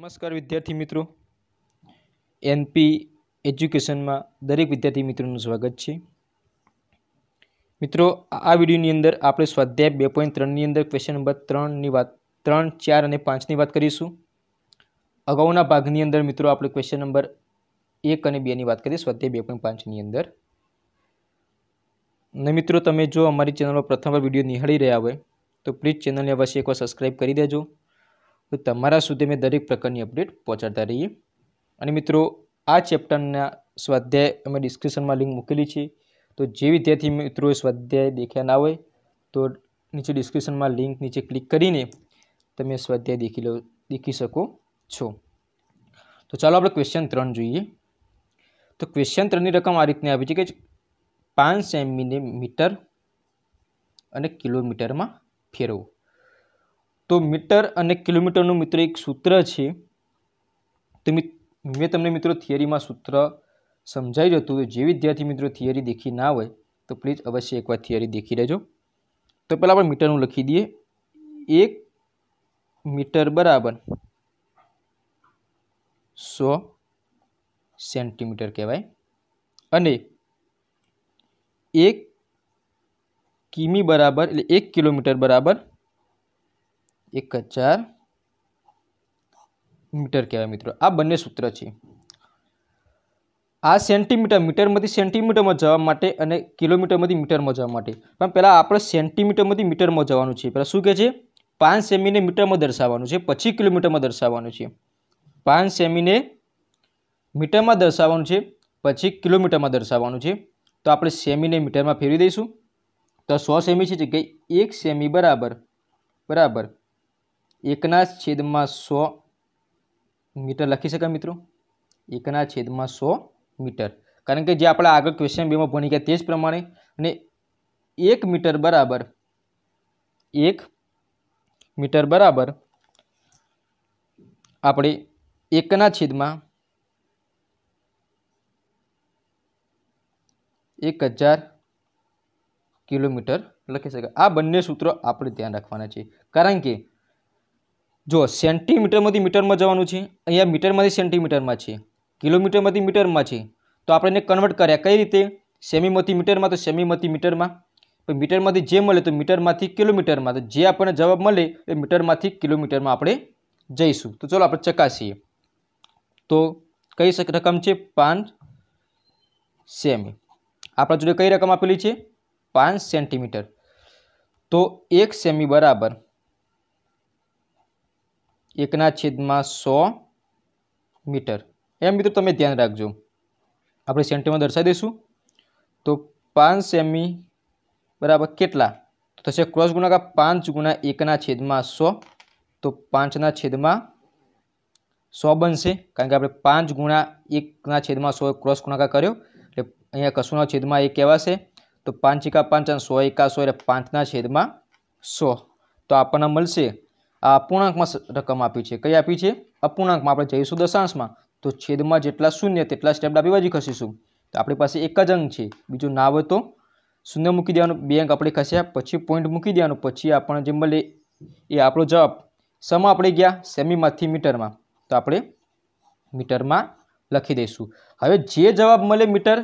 નમસ્કાર વિદ્યાર્થી મિત્રો એનપી એજ્યુકેશનમાં દરેક વિદ્યાર્થી મિત્રોનું સ્વાગત છે મિત્રો આ વિડીયોની અંદર આપણે સ્વાધ્યાય બે પોઈન્ટ ત્રણની અંદર ક્વેશ્ચન નંબર ત્રણની વાત ત્રણ ચાર અને પાંચની વાત કરીશું અગાઉના ભાગની અંદર મિત્રો આપણે ક્વેશ્ચન નંબર એક અને બેની વાત કરીએ સ્વાધ્યાય બે પોઈન્ટ પાંચની અંદર ને મિત્રો તમે જો અમારી ચેનલમાં પ્રથમવાર વિડીયો નિહાળી રહ્યા હોય તો પ્લીઝ ચેનલને અવશ્ય એકવાર સબસ્ક્રાઈબ કરી દેજો તો તમારા સુધી અમે દરેક પ્રકારની અપડેટ પહોંચાડતા રહીએ અને મિત્રો આ ચેપ્ટરના સ્વાધ્યાય અમે ડિસ્ક્રિપ્શનમાં લિંક મૂકેલી છે તો જે વિદ્યાર્થી મિત્રોએ સ્વાધ્યાય દેખ્યા ના હોય તો નીચે ડિસ્ક્રિપ્શનમાં લિંક નીચે ક્લિક કરીને તમે સ્વાધ્યાય દેખી લો દેખી શકો છો તો ચાલો આપણે ક્વેશ્ચન ત્રણ જોઈએ તો ક્વેશ્ચન ત્રણની રકમ આ રીતની આવી છે કે પાંચ સેમીને મીટર અને કિલોમીટરમાં ફેરવવું તો મીટર અને કિલોમીટરનું મિત્ર એક સૂત્ર છે તો મેં તમને મિત્રો થિયરીમાં સૂત્ર સમજાવી જતું હતું જે વિદ્યાર્થી મિત્રો થિયરી દેખી ના હોય તો પ્લીઝ અવશ્ય એકવાર થિયરી દેખી રહેજો તો પહેલાં આપણે મીટરનું લખી દઈએ એક મીટર બરાબર સો સેન્ટીમીટર કહેવાય અને એક કિમી બરાબર એટલે એક કિલોમીટર બરાબર એક હજાર મીટર કહેવાય મિત્રો આ બંને સૂત્ર છે આ સેન્ટીમીટર મીટરમાંથી સેન્ટીમીટરમાં જવા માટે અને કિલોમીટરમાંથી મીટરમાં જવા માટે પણ પહેલાં આપણે સેન્ટીમીટરમાંથી મીટરમાં જવાનું છે પહેલાં શું કહે છે પાંચ સેમીને મીટરમાં દર્શાવવાનું છે પછી કિલોમીટરમાં દર્શાવવાનું છે પાંચ સેમીને મીટરમાં દર્શાવવાનું છે પછી કિલોમીટરમાં દર્શાવવાનું છે તો આપણે સેમીને મીટરમાં ફેરવી દઈશું તો સો સેમી છે જગ્યાએ એક સેમી બરાબર બરાબર એકના છેદમાં સો મીટર લખી શકાય મિત્રો એકના છેદમાં સો મીટર કારણ કે જે આપણે આગળ ક્વેશ્ચન બેમાં ભણી ગયા તે જ પ્રમાણે અને એક મીટર બરાબર એક મીટર બરાબર આપણે એકના છેદમાં એક હજાર કિલોમીટર લખી શકાય આ બંને સૂત્રો આપણે ધ્યાન રાખવાના છે કારણ કે જો સેન્ટીમીટરમાંથી મીટરમાં જવાનું છે અહીંયા મીટરમાંથી સેન્ટીમીટરમાં છે કિલોમીટરમાંથી મીટરમાં છે તો આપણે એને કન્વર્ટ કર્યા કઈ રીતે સેમીમાંથી મીટરમાં તો સેમીમાંથી મીટરમાં પણ મીટરમાંથી જે મળે તો મીટરમાંથી કિલોમીટરમાં તો જે આપણને જવાબ મળે એ મીટરમાંથી કિલોમીટરમાં આપણે જઈશું તો ચલો આપણે ચકાસીએ તો કઈ રકમ છે પાંચ સેમી આપણા જોડે કઈ રકમ આપેલી છે પાંચ સેન્ટીમીટર તો એક સેમી બરાબર એકના છેદમાં સો મીટર એમ મિત્રો તમે ધ્યાન રાખજો આપણે સેન્ટીમાં દર્શાવી દઈશું તો પાંચ સેમી બરાબર કેટલા તો થશે ક્રોસ ગુણાકાર પાંચ ગુણા એકના છેદમાં સો તો પાંચના છેદમાં સો બનશે કારણ કે આપણે પાંચ ગુણા એકના છેદમાં સો ક્રોસ ગુણાકાર કર્યો એટલે અહીંયા કશુંના છેદમાં એ કહેવાશે તો પાંચ એકા પાંચ અને સો એકા સો એટલે પાંચના છેદમાં સો તો આપણને મળશે આ અપૂર્ણાંકમાં રકમ આપી છે કઈ આપી છે અપૂર્ણાંકમાં આપણે જઈશું દશાંશમાં તો છેદમાં જેટલા શૂન્ય તેટલા સ્ટેપ ડાબી બાજુ ખસીશું તો આપણી પાસે એક જ અંક છે બીજું ના હોય તો શૂન્ય મૂકી દેવાનું બે અંક આપણે ખસ્યા પછી પોઈન્ટ મૂકી દેવાનું પછી આપણને જે મળે એ આપણો જવાબ સમા આપણે ગયા સેમીમાંથી મીટરમાં તો આપણે મીટરમાં લખી દઈશું હવે જે જવાબ મળે મીટર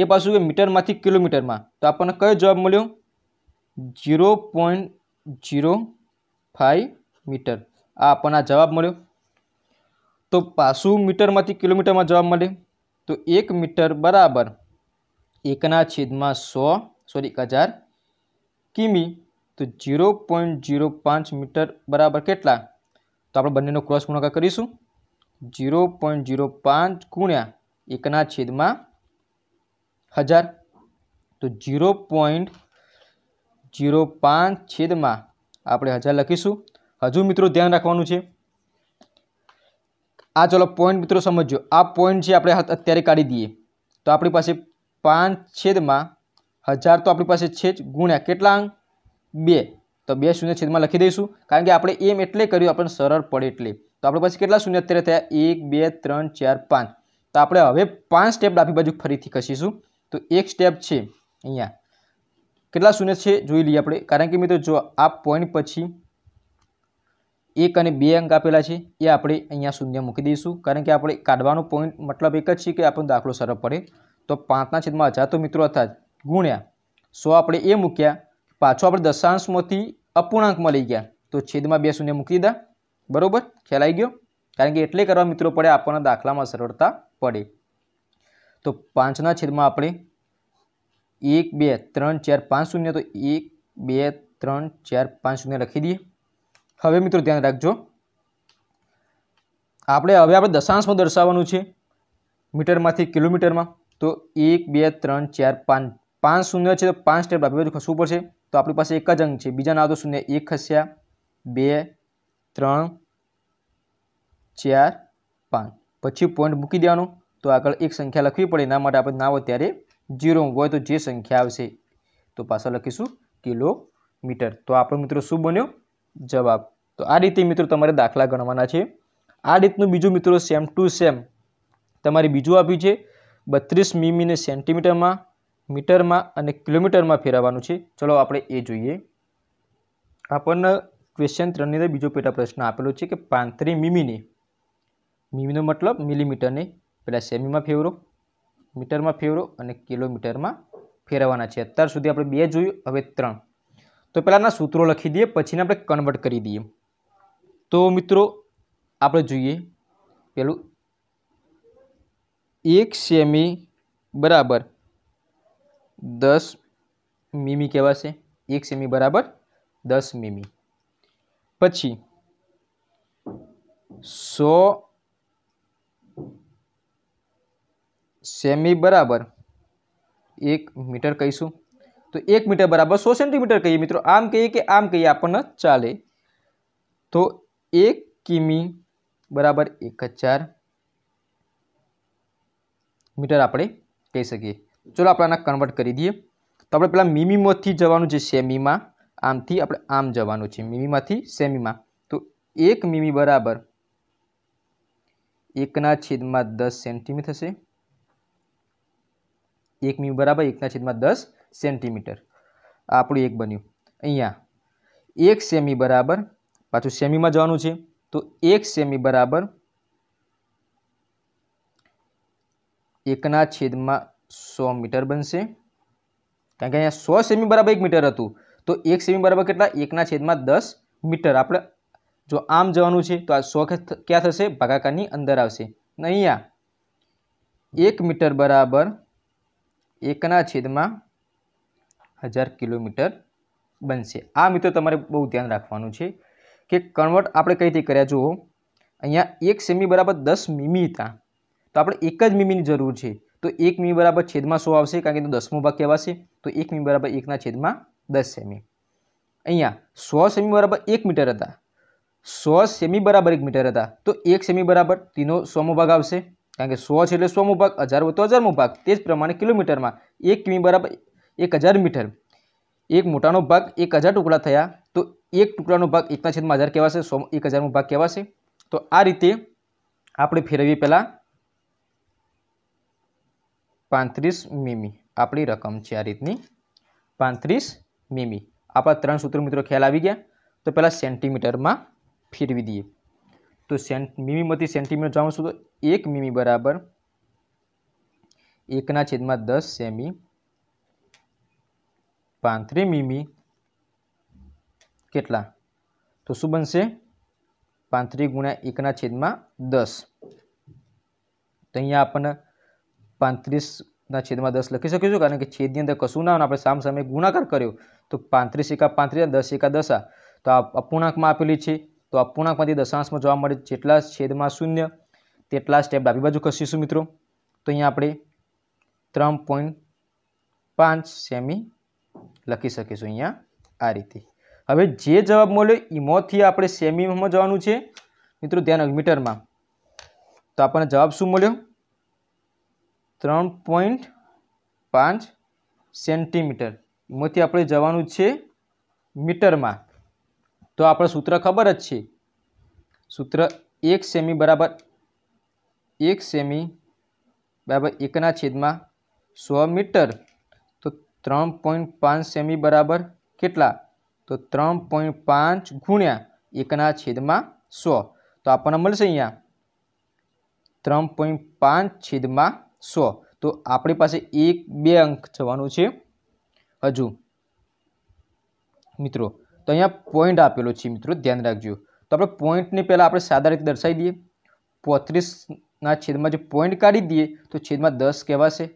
એ પાછું કે મીટરમાંથી કિલોમીટરમાં તો આપણને કયો જવાબ મળ્યો zero point zero five metre આ આપણને જવાબ મળ્યો તો પાછું મીટરમાંથી કિલોમીટરમાં જવાબ મળે તો એક મીટર બરાબર એકના છેદમાં સો સોરી એક હજાર કિમી તો ઝીરો પોઈન્ટ ઝીરો પાંચ મીટર બરાબર કેટલા તો આપણે બંનેનો ક્રોસ ગુણાકાર કરીશું ઝીરો પોઈન્ટ ઝીરો પાંચ ગુણ્યા એકના છેદમાં હજાર તો ઝીરો પોઈન્ટ ઝીરો પાંચ છેદમાં આપણે હજાર લખીશું હજુ મિત્રો ધ્યાન રાખવાનું છે આ ચલો પોઈન્ટ મિત્રો સમજો આ પોઈન્ટ છે આપણે અત્યારે કાઢી દઈએ તો આપણી પાસે પાંચ છેદમાં હજાર તો આપણી પાસે છે જ ગુણ્યા કેટલા અંક બે તો બે શૂન્ય છેદમાં લખી દઈશું કારણ કે આપણે એમ એટલે કર્યું આપણને સરળ પડે એટલે તો આપણી પાસે કેટલા શૂન્ય અત્યારે થયા એક બે ત્રણ ચાર પાંચ તો આપણે હવે પાંચ સ્ટેપ ડાબી બાજુ ફરીથી ખસીશું તો એક સ્ટેપ છે અહીંયા કેટલા શૂન્ય છે જોઈ લઈએ આપણે કારણ કે મિત્રો જો આ પોઈન્ટ પછી એક અને બે અંક આપેલા છે એ આપણે અહીંયા શૂન્ય મૂકી દઈશું કારણ કે આપણે કાઢવાનો પોઈન્ટ મતલબ એક જ છે કે આપણો દાખલો સરળ પડે તો પાંચના છેદમાં હજાર તો મિત્રો હતા ગુણ્યા સો આપણે એ મૂક્યા પાછો આપણે દશાંશમાંથી અપૂર્ણાંકમાં લઈ ગયા તો છેદમાં બે શૂન્ય મૂકી દીધા બરાબર ખ્યાલ આવી ગયો કારણ કે એટલે કરવા મિત્રો પડે આપણને દાખલામાં સરળતા પડે તો પાંચના છેદમાં આપણે એક બે ત્રણ ચાર પાંચ શૂન્ય તો એક બે ત્રણ ચાર પાંચ શૂન્ય લખી દઈએ હવે મિત્રો ધ્યાન રાખજો આપણે હવે આપણે દશાંશમાં દર્શાવવાનું છે મીટરમાંથી કિલોમીટરમાં તો એક બે ત્રણ ચાર પાંચ પાંચ શૂન્ય છે તો પાંચ સ્ટેપ આપણે બધું ખસવું પડશે તો આપણી પાસે એક જ અંગ છે બીજા ના તો શૂન્ય એક ખસ્યા બે ત્રણ ચાર પાંચ પછી પોઈન્ટ મૂકી દેવાનો તો આગળ એક સંખ્યા લખવી પડે એના માટે આપણે ના હોય ત્યારે જીરો હોય તો જે સંખ્યા આવશે તો પાછા લખીશું કિલોમીટર તો આપણો મિત્રો શું બન્યો જવાબ તો આ રીતે મિત્રો તમારે દાખલા ગણવાના છે આ રીતનું બીજું મિત્રો સેમ ટુ સેમ તમારે બીજું આપ્યું છે બત્રીસ મીમીને સેન્ટીમીટરમાં મીટરમાં અને કિલોમીટરમાં ફેરવવાનું છે ચલો આપણે એ જોઈએ આપણને ક્વેશ્ચન ત્રણની અંદર બીજો પેટા પ્રશ્ન આપેલો છે કે પાંત્રીસ મીમીને મીમીનો મતલબ મિલીમીટરને પહેલાં સેમીમાં ફેરવો મીટરમાં ફેરવો અને કિલોમીટરમાં ફેરવવાના છે અત્યાર સુધી આપણે બે જોયું હવે ત્રણ તો પહેલાંના સૂત્રો લખી દઈએ પછીને આપણે કન્વર્ટ કરી દઈએ તો મિત્રો આપણે જોઈએ પેલું એક સેમી બરાબર દસ મીમી કહેવાશે એક સેમી બરાબર દસ મીમી પછી સો સેમી બરાબર એક મીટર કહીશું તો એક મીટર બરાબર સો સેન્ટીમીટર કહીએ મિત્રો આમ કહીએ કે આમ કહીએ આપણને ચાલે તો એક કિમી બરાબર એક હજાર મીટર આપણે કહી શકીએ ચલો આપણે આના કન્વર્ટ કરી દઈએ તો આપણે પેલા મિમીમાંથી જવાનું છે સેમીમાં આમથી આપણે આમ જવાનું છે મિમીમાંથી સેમીમાં તો એક મિમી બરાબર એકના છેદમાં દસ સેન્ટીમી થશે એક મી બરાબર એકના છેદમાં દસ સેન્ટીમીટર આપણું એક બન્યું અહીંયા એક સેમી બરાબર પાછું સેમીમાં જવાનું છે તો એક સેમી બરાબર એકના છેદમાં સો મીટર બનશે કારણ કે અહીંયા સો સેમી બરાબર એક મીટર હતું તો એક સેમી બરાબર કેટલા એકના છેદમાં દસ મીટર આપણે જો આમ જવાનું છે તો આ સો ક્યાં થશે ભાગાકારની અંદર આવશે અને અહીંયા એક મીટર બરાબર એકના છેદમાં હજાર કિલોમીટર બનશે આ મિત્રો તમારે બહુ ધ્યાન રાખવાનું છે કે કન્વર્ટ આપણે કઈ રીતે કર્યા જુઓ અહીંયા એક સેમી બરાબર દસ મીમી હતા તો આપણે એક જ મીમીની જરૂર છે તો એક મીમી બરાબર છેદમાં સો આવશે કારણ કે દસમો ભાગ કહેવાશે તો એક મીમી બરાબર એકના છેદમાં દસ સેમી અહીંયા સો સેમી બરાબર એક મીટર હતા સો સેમી બરાબર એક મીટર હતા તો એક સેમી બરાબર તીનો સોમો ભાગ આવશે કારણ કે સો છે એટલે સોમો ભાગ હજાર હોય તો હજારમો ભાગ તે જ પ્રમાણે કિલોમીટરમાં એક કિમી બરાબર એક હજાર મીટર એક મોટાનો ભાગ એક હજાર ટુકડા થયા તો એક ટુકડાનો ભાગ એકના છેદમાં હજાર કહેવાશે સો એક હજારનો ભાગ કહેવાશે તો આ રીતે આપણે ફેરવીએ પહેલાં પાંત્રીસ મીમી આપણી રકમ છે આ રીતની પાંત્રીસ મીમી આપણા ત્રણ સૂત્ર મિત્રો ખ્યાલ આવી ગયા તો પહેલાં સેન્ટીમીટરમાં ફેરવી દઈએ તો સેન્ટ મીમીમાંથી સેન્ટીમીટર છું તો એક મીમી બરાબર એકના છેદમાં દસ સેમી પાંત્રી મીમી કેટલા તો શું બનશે પાંત્રીસ ગુણ્યા એકના છેદમાં દસ તો અહીંયા આપણને પાંત્રીસના છેદમાં દસ લખી શકીશું કારણ કે છેદની અંદર કશું ના આપણે સામ સામે ગુણાકાર કર્યો તો પાંત્રીસ એકા પાંત્રીસ દસ એકા દસા તો આ અપૂર્ણાંકમાં આપેલી છે તો અપૂર્ણાંકમાંથી દશાંશમાં જોવા મળે જેટલા છેદમાં શૂન્ય તેટલા સ્ટેપ ડાબી બાજુ ખસીશું મિત્રો તો અહીંયા આપણે ત્રણ પોઈન્ટ પાંચ સેમી લખી શકીશું અહીંયા આ રીતે હવે જે જવાબ મળ્યો એમાંથી આપણે સેમીમાં જવાનું છે મિત્રો ધ્યાન મીટરમાં તો આપણને જવાબ શું મળ્યો ત્રણ પોઈન્ટ પાંચ સેન્ટીમીટર એમાંથી આપણે જવાનું છે મીટરમાં તો આપણે સૂત્ર ખબર જ છે સૂત્ર એક સેમી બરાબર એક સેમી બરાબર એકના છેદમાં સો મીટર તો ત્રણ પોઈન્ટ પાંચ સેમી બરાબર કેટલા તો ત્રણ પોઈન્ટ પાંચ ગુણ્યા એકના છેદમાં સો તો આપણને મળશે અહીંયા ત્રણ પોઈન્ટ પાંચ છેદમાં સો તો આપણી પાસે એક બે અંક જવાનું છે હજુ મિત્રો તો અહીંયા પોઈન્ટ આપેલો છે મિત્રો ધ્યાન રાખજો તો આપણે પોઈન્ટને પહેલાં આપણે સાદા રીતે દર્શાવી દઈએ પોત્રીસના છેદમાં જે પોઈન્ટ કાઢી દઈએ તો છેદમાં દસ કહેવાશે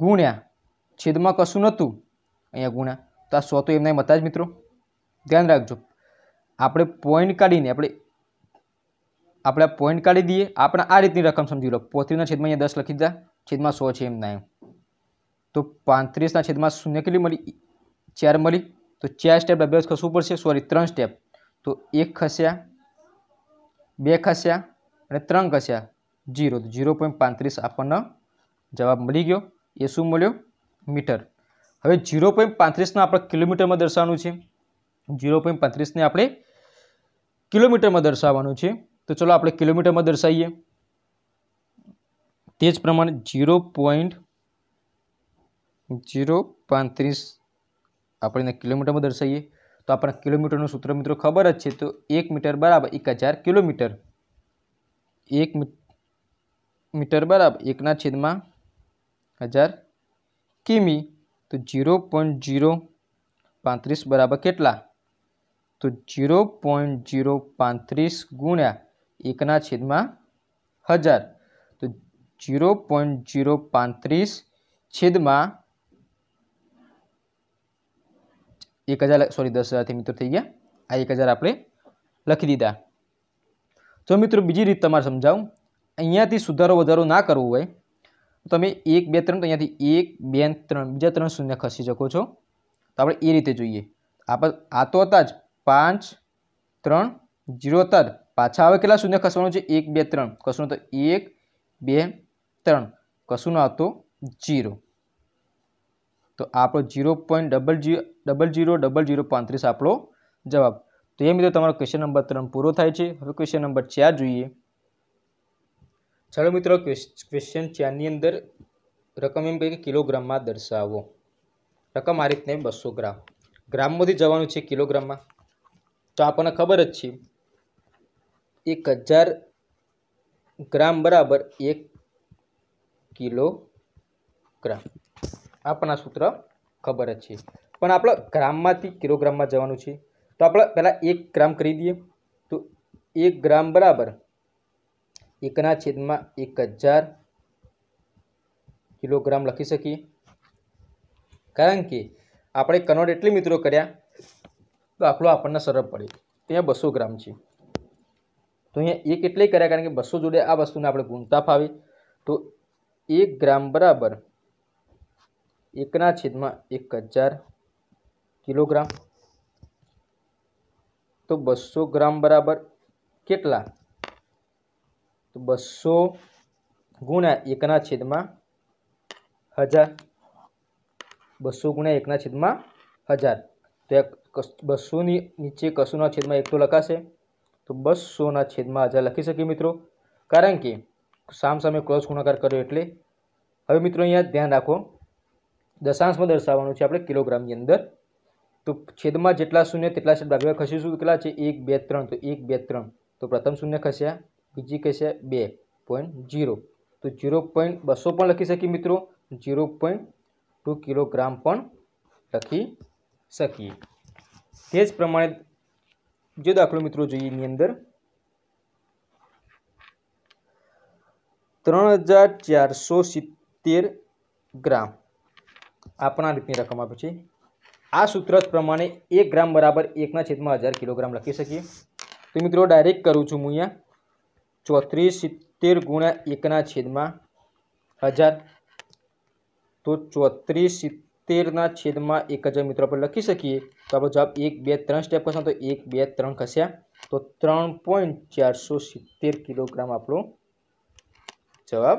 ગુણ્યા છેદમાં કશું નહોતું અહીંયા ગુણ્યા તો આ સો તો એમના એમ હતા જ મિત્રો ધ્યાન રાખજો આપણે પોઈન્ટ કાઢીને આપણે આપણે પોઈન્ટ કાઢી દઈએ આપણે આ રીતની રકમ સમજી લો પોત્રીસના છેદમાં અહીંયા દસ લખી દીધા છેદમાં સો છે એમના એમ તો પાંત્રીસના છેદમાં શૂન્ય કેટલી મળી ચાર મળી તો ચાર સ્ટેપ ડબલ્સ ખસવું પડશે સોરી ત્રણ સ્ટેપ તો એક ખસ્યા બે ખસ્યા અને ત્રણ ખસ્યા જીરો તો જીરો પોઈન્ટ પાંત્રીસ આપણને જવાબ મળી ગયો એ શું મળ્યો મીટર હવે જીરો પોઈન્ટ પાંત્રીસને આપણે કિલોમીટરમાં દર્શાવવાનું છે ઝીરો પોઈન્ટ પાંત્રીસને આપણે કિલોમીટરમાં દર્શાવવાનું છે તો ચલો આપણે કિલોમીટરમાં દર્શાવીએ તે જ પ્રમાણે જીરો પોઈન્ટ જીરો પાંત્રીસ આપણે કિલોમીટરમાં દર્શાવીએ તો આપણા કિલોમીટરનું સૂત્ર મિત્રો ખબર જ છે તો એક મીટર બરાબર એક હજાર કિલોમીટર એક મીટર બરાબર એકના છેદમાં હજાર કિમી તો જીરો પોઈન્ટ જીરો પાંત્રીસ બરાબર કેટલા તો જીરો પોઈન્ટ જીરો પાંત્રીસ ગુણ્યા એકના છેદમાં હજાર તો જીરો પોઈન્ટ જીરો પાંત્રીસ છેદમાં એક હજાર સોરી દસ હજારથી મિત્રો થઈ ગયા આ એક હજાર આપણે લખી દીધા જો મિત્રો બીજી રીત તમારે સમજાવું અહીંયાથી સુધારો વધારો ના કરવો હોય તો તમે એક બે ત્રણ તો અહીંયાથી એક બે ત્રણ બીજા ત્રણ શૂન્ય ખસી શકો છો તો આપણે એ રીતે જોઈએ આપણે આ તો હતા જ પાંચ ત્રણ જીરો હતા જ પાછા હવે કેટલા શૂન્ય ખસવાનું છે એક બે ત્રણ કશું તો એક બે ત્રણ કશું આવતો જીરો તો આપણો જીરો પોઈન્ટ ડબલ જી ડબલ જીરો ડબલ જીરો પાંત્રીસ આપણો જવાબ તો એમ મિત્રો તમારો ક્વેશ્ચન નંબર ત્રણ પૂરો થાય છે હવે ક્વેશ્ચન નંબર ચાર જોઈએ ચાલો મિત્રો ક્વેશ્ચન ચારની અંદર રકમ એમ કહે કે કિલોગ્રામમાં દર્શાવો રકમ આ રીતને બસો ગ્રામ ગ્રામમાંથી જવાનું છે કિલોગ્રામમાં તો આપણને ખબર જ છે એક હજાર ગ્રામ બરાબર એક કિલોગ્રામ આપણને સૂત્ર ખબર જ છે પણ આપણે ગ્રામમાંથી કિલોગ્રામમાં જવાનું છે તો આપણે પહેલાં એક ગ્રામ કરી દઈએ તો એક ગ્રામ બરાબર એકના છેદમાં એક હજાર કિલોગ્રામ લખી શકીએ કારણ કે આપણે કનોડ એટલે મિત્રો કર્યા તો આપણો આપણને સરળ પડે ત્યાં બસો ગ્રામ છે તો અહીંયા એક એટલે કર્યા કારણ કે બસો જોડે આ વસ્તુને આપણે ગુણતા ફાવે તો એક ગ્રામ બરાબર एकना छेद में एक हज़ार किलोग्राम तो बसो ग्राम बराबर के तो बसो गुण्या एकना छेद में हज़ार बसो गुण्या एकना छेद में हज़ार तो एक बसो नी, नीचे कसोना छेद में एक तो लखाशे तो बसोना छेद में हज़ार लखी सके मित्रों कारण के साम सामें क्रॉस गुणाकार करो एट हमें मित्रों ध्यान राखो दशांश में दर्शाવાનો છે આપણે કિલોગ્રામ ની અંદર તો છેદમાં જેટલા શૂન્ય તેટલા છેદ ભાગા ખસીશું કેટલા છે 1 2 3 તો 1 2 3 તો પ્રથમ શૂન્ય ખસ્યા બીજી કસ્યા 2.0 તો 0.20 પણ લખી સકી મિત્રો 0.2 કિલોગ્રામ પણ રાખી સકી કેજ પ્રમાણે જો આપણો મિત્રો જોઈએ ની અંદર 3470 ગ્રામ આપણા રીતની રકમ આપે છે આ સૂત્ર પ્રમાણે એક ગ્રામ બરાબર એકના છેદમાં હજાર કિલોગ્રામ લખી શકીએ તો મિત્રો ડાયરેક્ટ કરું છું હું અહીંયા ચોત્રીસ સિત્તેર ગુણ્યા એકના છેદમાં હજાર તો ચોત્રીસ સિત્તેરના છેદમાં એક હજાર મિત્રો આપણે લખી શકીએ તો આપણો જવાબ એક બે ત્રણ સ્ટેપ ખસ્યા તો એક બે ત્રણ ખસ્યા તો ત્રણ પોઈન્ટ ચારસો સિત્તેર કિલોગ્રામ આપણો જવાબ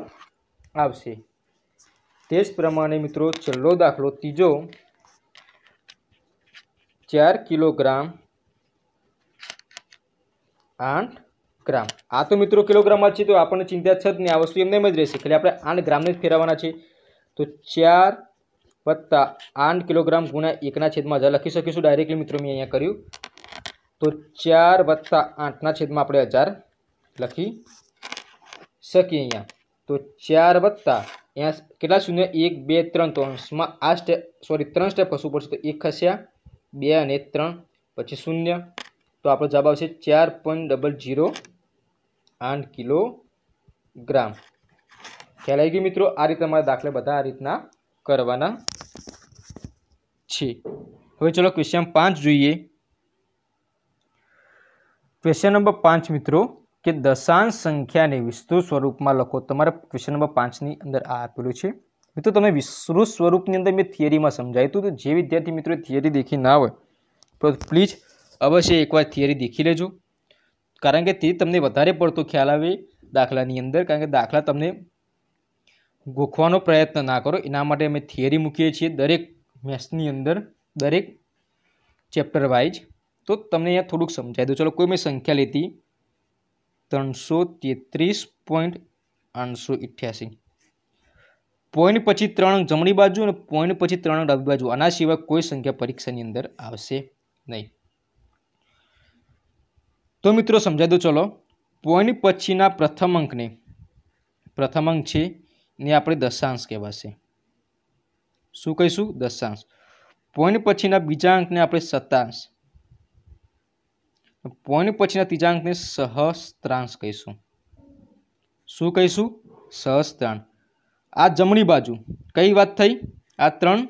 આવશે તે જ પ્રમાણે મિત્રો છેલ્લો દાખલો ત્રીજો ચાર કિલોગ્રામ આઠ ગ્રામ આ તો મિત્રો કિલોગ્રામમાં છે તો આપણને ચિંતા છે જ નહીં આ વસ્તુ એમને એમ જ રહેશે ખાલી આપણે આઠ ગ્રામને જ ફેરવવાના છે તો ચાર વત્તા આઠ કિલોગ્રામ ગુણ્યા એકના છેદમાં હજાર લખી શકીશું ડાયરેક્ટલી મિત્રો મેં અહીંયા કર્યું તો ચાર વત્તા આઠના છેદમાં આપણે હજાર લખી શકીએ અહીંયા તો ચાર વત્તા અહીંયા કેટલા શૂન્ય એક બે ત્રણ ત્રણમાં આ સ્ટેપ સોરી ત્રણ સ્ટેપ ખસવું પડશે તો એક ખસ્યા બે અને ત્રણ પછી શૂન્ય તો આપણો જવાબ આવશે ચાર પોઈન્ટ ડબલ જીરો આઠ કિલોગ્રામ ખ્યાલ આવી ગયું મિત્રો આ રીતે તમારા દાખલા બધા આ રીતના કરવાના છે હવે ચલો ક્વેશ્ચન પાંચ જોઈએ ક્વેશ્ચન નંબર પાંચ મિત્રો કે દશાંશ સંખ્યાને વિસ્તૃત સ્વરૂપમાં લખો તમારે ક્વેશ્ચન નંબર પાંચની અંદર આ આપેલું છે મિત્રો તમે વિસ્તૃત સ્વરૂપની અંદર મેં થિયરીમાં સમજાયું હતું જે વિદ્યાર્થી મિત્રો થિયરી દેખી ના હોય તો પ્લીઝ અવશ્ય એકવાર થિયરી દેખી લેજો કારણ કે તે તમને વધારે પડતો ખ્યાલ આવે દાખલાની અંદર કારણ કે દાખલા તમને ગોખવાનો પ્રયત્ન ના કરો એના માટે અમે થિયરી મૂકીએ છીએ દરેક મેથ્સની અંદર દરેક ચેપ્ટર વાઇઝ તો તમને અહીંયા થોડુંક સમજાવી દઉં ચલો કોઈ મેં સંખ્યા લીધી ત્રણસો તેત્રીસ પોઈન્ટ આઠસો અઠ્યાસી પોઈન્ટ પછી ત્રણ જમણી બાજુ અને પોઈન્ટ પછી ત્રણ ડાબી બાજુ આના સિવાય કોઈ સંખ્યા પરીક્ષાની અંદર આવશે નહીં તો મિત્રો સમજાય દો ચલો પોઈન્ટ પછીના પ્રથમ અંકને પ્રથમ અંક છે ને આપણે દશાંશ કહેવાશે શું કહીશું દશાંશ પોઈન્ટ પછીના બીજા અંકને આપણે સત્તાંશ પોઈન્ટ પછીના ત્રીજા અંકને સહસ્ત્રાંશ કહીશું શું કહીશું સહસ્ત્રાણ આ જમણી બાજુ કઈ વાત થઈ આ ત્રણ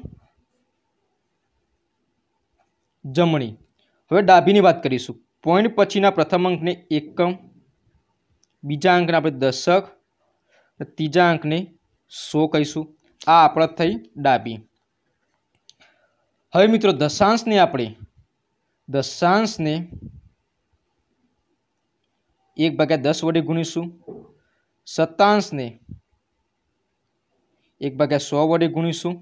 જમણી હવે ડાભીની વાત કરીશું પોઈન્ટ પછીના પ્રથમ અંકને એકમ બીજા અંકને આપણે દશક ત્રીજા અંકને સો કહીશું આ આપણા થઈ ડાબી હવે મિત્રો દશાંશને આપણે દશાંશને એક ભાગ્યા દસ વડે ગુણીશું સત્તાંશને એક ભાગ્યા સો વડે ગુણીશું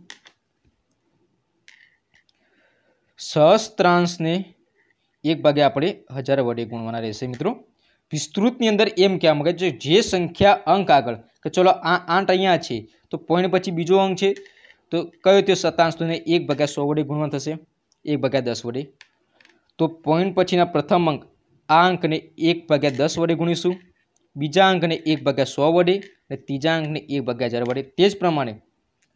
સહસ્ત્રાંશને એક ભાગ્યા આપણે હજાર વડે ગુણવાના રહેશે મિત્રો વિસ્તૃતની અંદર એમ કહેવામાં આવે છે જે સંખ્યા અંક આગળ કે ચલો આ આઠ અહીંયા છે તો પોઈન્ટ પછી બીજો અંક છે તો કયો તે સત્તાંશ તો એક ભાગ્યા સો વડે ગુણવા થશે એક ભાગ્યા દસ વડે તો પોઈન્ટ પછીના પ્રથમ અંક આ અંકને એક ભાગ્યા દસ વડે ગુણીશું બીજા અંકને એક ભાગ્યા સો વડે અને ત્રીજા અંકને એક ભાગ્યા હજાર વડે તે જ પ્રમાણે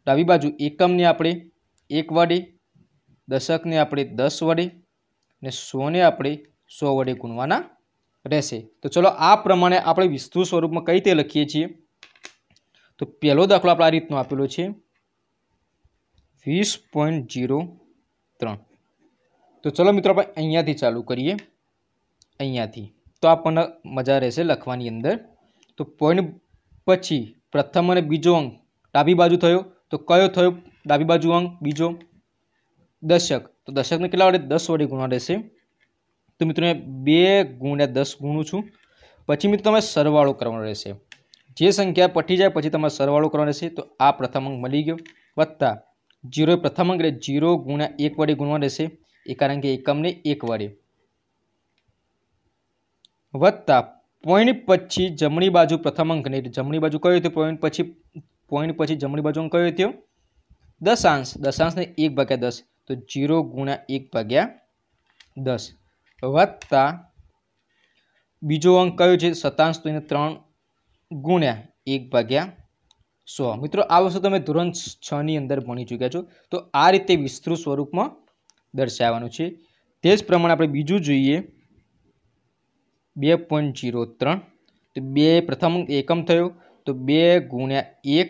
ડાબી બાજુ એકમને આપણે એક વડે દશકને આપણે દસ વડે અને સોને આપણે સો વડે ગુણવાના રહેશે તો ચલો આ પ્રમાણે આપણે વિસ્તૃત સ્વરૂપમાં કઈ રીતે લખીએ છીએ તો પહેલો દાખલો આપણે આ રીતનો આપેલો છે વીસ પોઈન્ટ જીરો ત્રણ તો ચલો મિત્રો આપણે અહીંયાથી ચાલુ કરીએ અહીંયાથી તો આપણને મજા રહેશે લખવાની અંદર તો પોઈન્ટ પછી પ્રથમ અને બીજો અંક ડાબી બાજુ થયો તો કયો થયો ડાબી બાજુ અંક બીજો દશક તો દશકને કેટલા વડે દસ વડે ગુણવા રહેશે તો મિત્રો બે ગુણ્યા દસ ગુણું છું પછી મિત્રો તમારે સરવાળો કરવાનો રહેશે જે સંખ્યા પટી જાય પછી તમારે સરવાળો કરવાનો રહેશે તો આ પ્રથમ અંક મળી ગયો વત્તા જીરો પ્રથમ અંક એટલે જીરો ગુણ્યા એક વડે ગુણવા રહેશે એ કારણ કે એકમને એક વડે વત્તા પોઈન્ટ પછી જમણી બાજુ પ્રથમ અંક અંકની જમણી બાજુ કયું હતું પોઈન્ટ પછી પોઈન્ટ પછી જમણી બાજુ અંક કયો થયો દશાંશ દશાંશને એક ભાગ્યા દસ તો જીરો ગુણ્યા એક ભાગ્યા દસ વત્તા બીજો અંક કયો છે સતાંશ તો એને ત્રણ ગુણ્યા એક ભાગ્યા સો મિત્રો આ વસ્તુ તમે ધોરણ છની અંદર ભણી ચૂક્યા છો તો આ રીતે વિસ્તૃત સ્વરૂપમાં દર્શાવવાનું છે તે જ પ્રમાણે આપણે બીજું જોઈએ બે પોઈન્ટ જીરો ત્રણ તો બે પ્રથમ એકમ થયો તો બે ગુણ્યા એક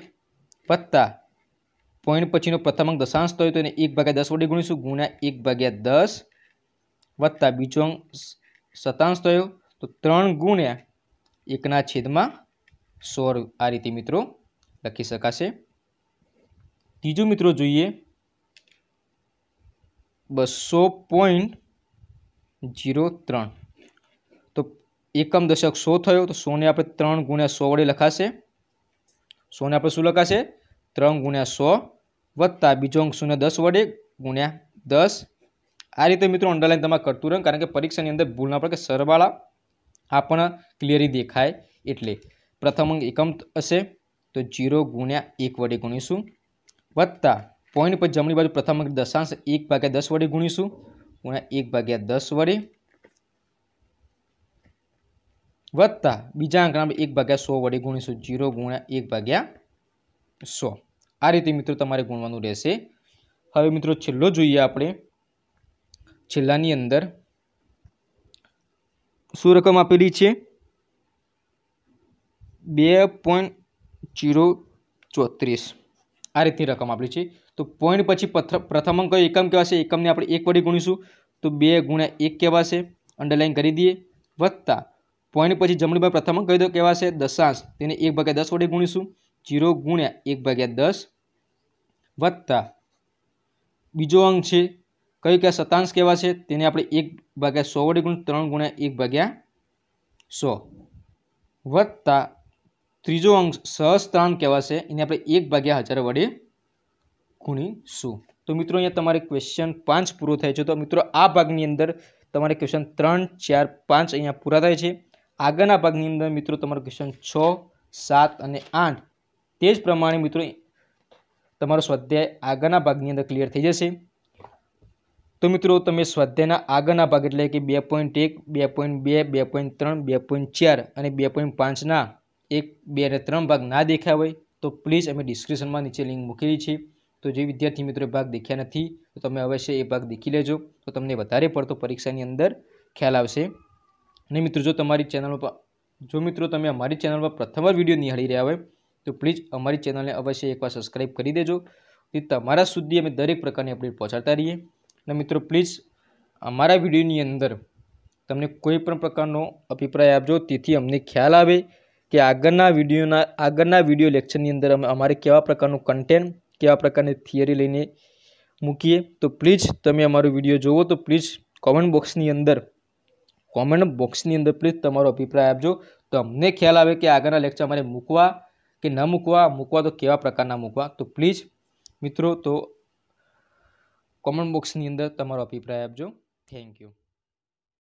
વત્તા પોઈન્ટ પછીનો પ્રથમ અંક દશાંશ થયો તો એને એક ભાગ્યા દસ વડે ગુણીશું ગુણ્યા એક ભાગ્યા દસ વત્તા બીજો અંક સતાંશ થયો તો ત્રણ ગુણ્યા એકના છેદમાં સોર આ રીતે મિત્રો લખી શકાશે ત્રીજું મિત્રો જોઈએ બસો પોઈન્ટ જીરો ત્રણ એકમ દશક સો થયો તો સોને આપણે ત્રણ ગુણ્યા સો વડે લખાશે સોને આપણે શું લખાશે ત્રણ ગુણ્યા સો વત્તા બીજો અંક શૂન્ય દસ વડે ગુણ્યા દસ આ રીતે મિત્રો અંડરલાઈન તમારે કરતું રહ્યું કારણ કે પરીક્ષાની અંદર ભૂલ ના પડે કે સરવાળા આપણને ક્લિયરી દેખાય એટલે પ્રથમ અંક એકમ હશે તો જીરો ગુણ્યા એક વડે ગુણીશું વત્તા પોઈન્ટ પર જમણી બાજુ પ્રથમ અંક દશાંશ એક ભાગ્યા દસ વડે ગુણીશું ગુણ્યા એક ભાગ્યા દસ વડે વત્તા બીજા આંકડામાં એક ભાગ્યા સો વડે ગુણીશું જીરો ગુણ્યા એક ભાગ્યા સો આ રીતે મિત્રો તમારે ગુણવાનું રહેશે હવે મિત્રો છેલ્લો જોઈએ આપણે છેલ્લાની અંદર શું રકમ આપેલી છે બે પોઈન્ટ જીરો ચોત્રીસ આ રીતની રકમ આપેલી છે તો પોઈન્ટ પછી પ્રથમ અંક એકમ કહેવાશે એકમને આપણે એક વડે ગુણીશું તો બે ગુણ્યા એક કહેવાશે અંડરલાઇન કરી દઈએ વત્તા પોઈન્ટ પછી જમણી બાજુ પ્રથમ કહી દો કેવા છે દશાંશ તેને એક ભાગ્યા દસ વડે ગુણીશું જીરો ગુણ્યા એક ભાગ્યા દસ વત્તા બીજો અંક છે કયો કયા શતાંશ કહેવાશે તેને આપણે એક ભાગ્યા સો વડે ગુણ ત્રણ ગુણ્યા એક ભાગ્યા સો વત્તા ત્રીજો અંક સહસ્ત્રાંક કહેવાશે એને આપણે એક ભાગ્યા હજાર વડે ગુણીશું તો મિત્રો અહીંયા તમારે ક્વેશ્ચન પાંચ પૂરો થાય છે તો મિત્રો આ ભાગની અંદર તમારે ક્વેશ્ચન ત્રણ ચાર પાંચ અહીંયા પૂરા થાય છે આગળના ભાગની અંદર મિત્રો તમારો ક્વેશ્ચન છ સાત અને આઠ તે જ પ્રમાણે મિત્રો તમારો સ્વાધ્યાય આગળના ભાગની અંદર ક્લિયર થઈ જશે તો મિત્રો તમે સ્વાધ્યાયના આગળના ભાગ એટલે કે બે પોઈન્ટ એક બે પોઈન્ટ બે બે પોઈન્ટ ત્રણ બે પોઈન્ટ ચાર અને બે પોઈન્ટ પાંચના એક બે અને ત્રણ ભાગ ના દેખાય હોય તો પ્લીઝ અમે ડિસ્ક્રિપ્શનમાં નીચે લિંક મૂકેલી છે તો જે વિદ્યાર્થી મિત્રો ભાગ દેખ્યા નથી તો તમે અવશ્ય એ ભાગ દેખી લેજો તો તમને વધારે પડતો પરીક્ષાની અંદર ખ્યાલ આવશે અને મિત્રો જો તમારી ચેનલ પર જો મિત્રો તમે અમારી ચેનલ પર પ્રથમવાર વિડીયો નિહાળી રહ્યા હોય તો પ્લીઝ અમારી ચેનલને અવશ્ય એકવાર સબસ્ક્રાઈબ કરી દેજો તે તમારા સુધી અમે દરેક પ્રકારની અપડેટ પહોંચાડતા રહીએ અને મિત્રો પ્લીઝ અમારા વિડીયોની અંદર તમને કોઈ પણ પ્રકારનો અભિપ્રાય આપજો તેથી અમને ખ્યાલ આવે કે આગળના વિડીયોના આગળના વિડીયો લેક્ચરની અંદર અમે અમારે કેવા પ્રકારનું કન્ટેન્ટ કેવા પ્રકારની થિયરી લઈને મૂકીએ તો પ્લીઝ તમે અમારો વિડીયો જુઓ તો પ્લીઝ કોમેન્ટ બોક્સની અંદર કોમેન્ટ બોક્સની અંદર પ્લીઝ તમારો અભિપ્રાય આપજો તમને ખ્યાલ આવે કે આગળના લેક્ચર અમારે મૂકવા કે ન મૂકવા મૂકવા તો કેવા પ્રકારના મૂકવા તો પ્લીઝ મિત્રો તો કોમેન્ટ બોક્સની અંદર તમારો અભિપ્રાય આપજો થેન્ક યુ